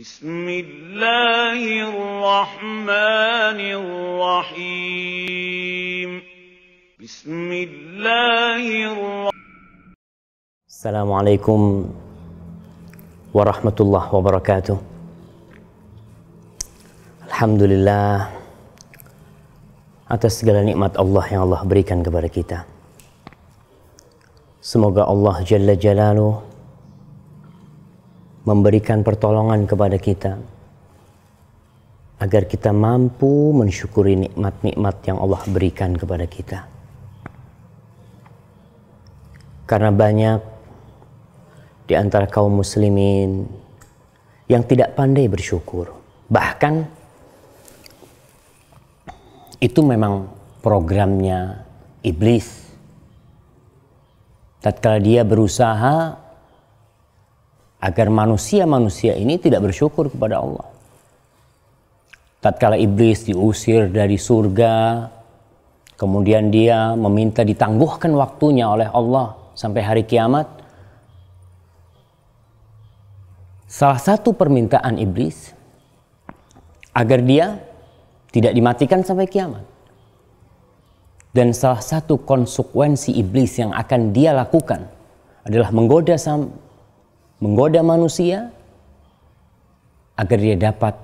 بسم الله الرحمن الرحيم بسم الله الرحيم السلام عليكم ورحمة الله وبركاته الحمد لله atas segala nikmat Allah yang Allah berikan kepada kita. Semoga Allah Jalla Jalaluh memberikan pertolongan kepada kita agar kita mampu mensyukuri nikmat-nikmat yang Allah berikan kepada kita. Karena banyak di antara kaum muslimin yang tidak pandai bersyukur. Bahkan itu memang programnya iblis. Tatkala dia berusaha agar manusia-manusia ini tidak bersyukur kepada Allah. Tatkala iblis diusir dari surga, kemudian dia meminta ditangguhkan waktunya oleh Allah sampai hari kiamat. Salah satu permintaan iblis agar dia tidak dimatikan sampai kiamat. Dan salah satu konsekuensi iblis yang akan dia lakukan adalah menggoda menggoda manusia agar dia dapat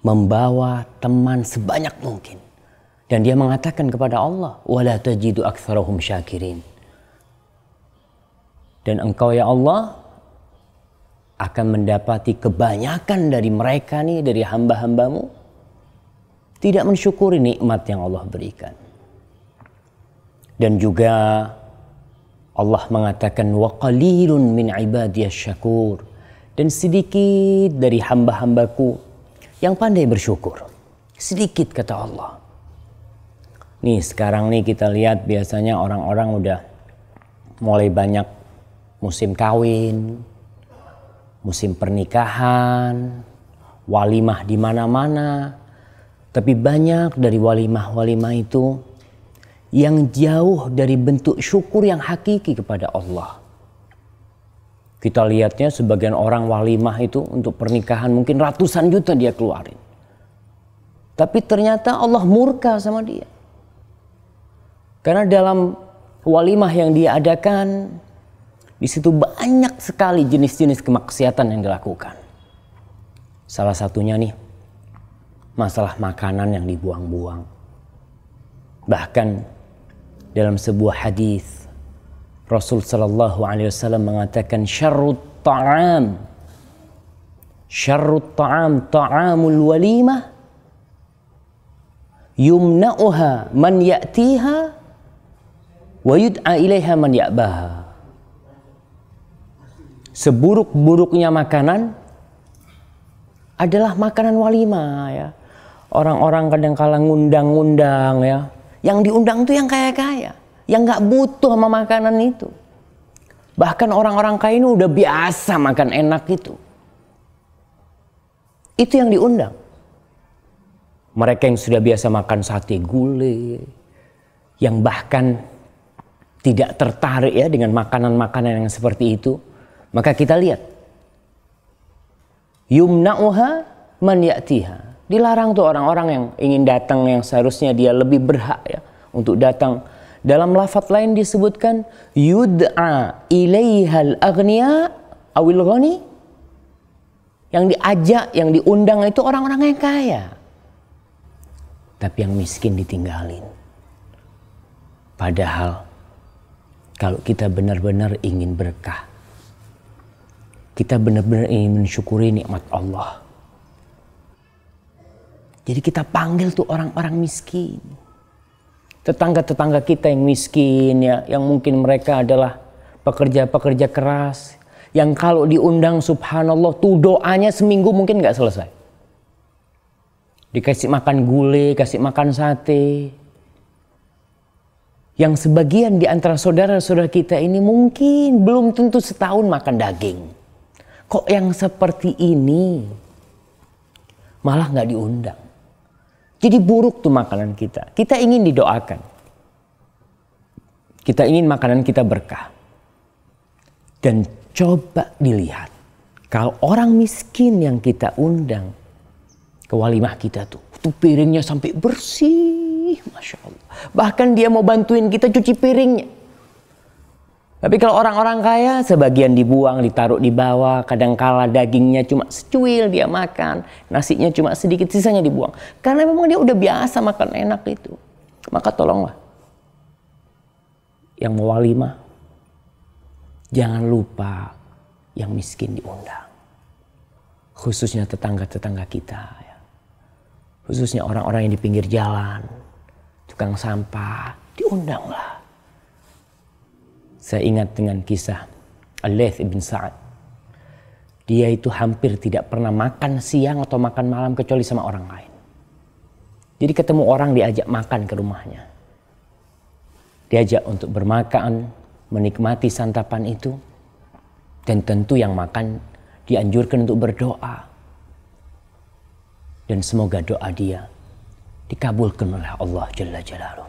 membawa teman sebanyak mungkin. Dan dia mengatakan kepada Allah, "Wala tajidu aktsarahum syakirin." Dan engkau ya Allah akan mendapati kebanyakan dari mereka nih dari hamba-hambamu tidak mensyukuri nikmat yang Allah berikan. Dan juga Allah mengatakan wa qalilun min ibadiyas syakur dan sedikit dari hamba-hambaku yang pandai bersyukur. Sedikit kata Allah. Nih sekarang nih kita lihat biasanya orang-orang udah mulai banyak musim kawin, musim pernikahan, walimah di mana-mana. Tapi banyak dari walimah-walimah itu yang jauh dari bentuk syukur yang hakiki kepada Allah. Kita lihatnya sebagian orang walimah itu untuk pernikahan mungkin ratusan juta dia keluarin. Tapi ternyata Allah murka sama dia. Karena dalam walimah yang dia adakan, di situ banyak sekali jenis-jenis kemaksiatan yang dilakukan. Salah satunya nih, masalah makanan yang dibuang-buang. Bahkan dalam sebuah hadis Rasul Shallallahu Alaihi Wasallam mengatakan syarrut ta'am syarrut ta'am ta'amul walimah yumna'uha man ya'tiha wa yud'a ilaiha man ya'baha seburuk-buruknya makanan adalah makanan walimah ya orang-orang kadang kala ngundang-ngundang ya yang diundang tuh yang kaya-kaya, yang nggak butuh sama makanan itu. Bahkan orang-orang kaya ini udah biasa makan enak itu. Itu yang diundang. Mereka yang sudah biasa makan sate gulai, yang bahkan tidak tertarik ya dengan makanan-makanan yang seperti itu, maka kita lihat yumna uha man ya'tiha. Dilarang tuh orang-orang yang ingin datang yang seharusnya dia lebih berhak ya untuk datang. Dalam lafaz lain disebutkan yud'a ilaihal aghnia awil ghani. Yang diajak, yang diundang itu orang-orang yang kaya. Tapi yang miskin ditinggalin. Padahal kalau kita benar-benar ingin berkah, kita benar-benar ingin mensyukuri nikmat Allah. Jadi kita panggil tuh orang-orang miskin tetangga-tetangga kita yang miskin ya, yang mungkin mereka adalah pekerja-pekerja keras, yang kalau diundang subhanallah tuh doanya seminggu mungkin nggak selesai. Dikasih makan gulai, kasih makan sate. Yang sebagian di antara saudara-saudara kita ini mungkin belum tentu setahun makan daging. Kok yang seperti ini malah nggak diundang. Jadi buruk tuh makanan kita. Kita ingin didoakan. Kita ingin makanan kita berkah. Dan coba dilihat. Kalau orang miskin yang kita undang ke walimah kita tuh. Tuh piringnya sampai bersih. Masya Allah. Bahkan dia mau bantuin kita cuci piringnya. Tapi kalau orang-orang kaya, sebagian dibuang, ditaruh di bawah, kadangkala dagingnya cuma secuil dia makan, nasinya cuma sedikit, sisanya dibuang. Karena memang dia udah biasa makan enak itu. Maka tolonglah, yang mau walimah, jangan lupa yang miskin diundang. Khususnya tetangga-tetangga kita. Ya. Khususnya orang-orang yang di pinggir jalan, tukang sampah, diundanglah saya ingat dengan kisah Al-Layth ibn Sa'ad. Dia itu hampir tidak pernah makan siang atau makan malam kecuali sama orang lain. Jadi ketemu orang diajak makan ke rumahnya. Diajak untuk bermakan, menikmati santapan itu. Dan tentu yang makan dianjurkan untuk berdoa. Dan semoga doa dia dikabulkan oleh Allah Jalla Jalaluh.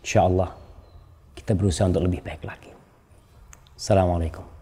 InsyaAllah kita berusaha untuk lebih baik lagi. Assalamualaikum.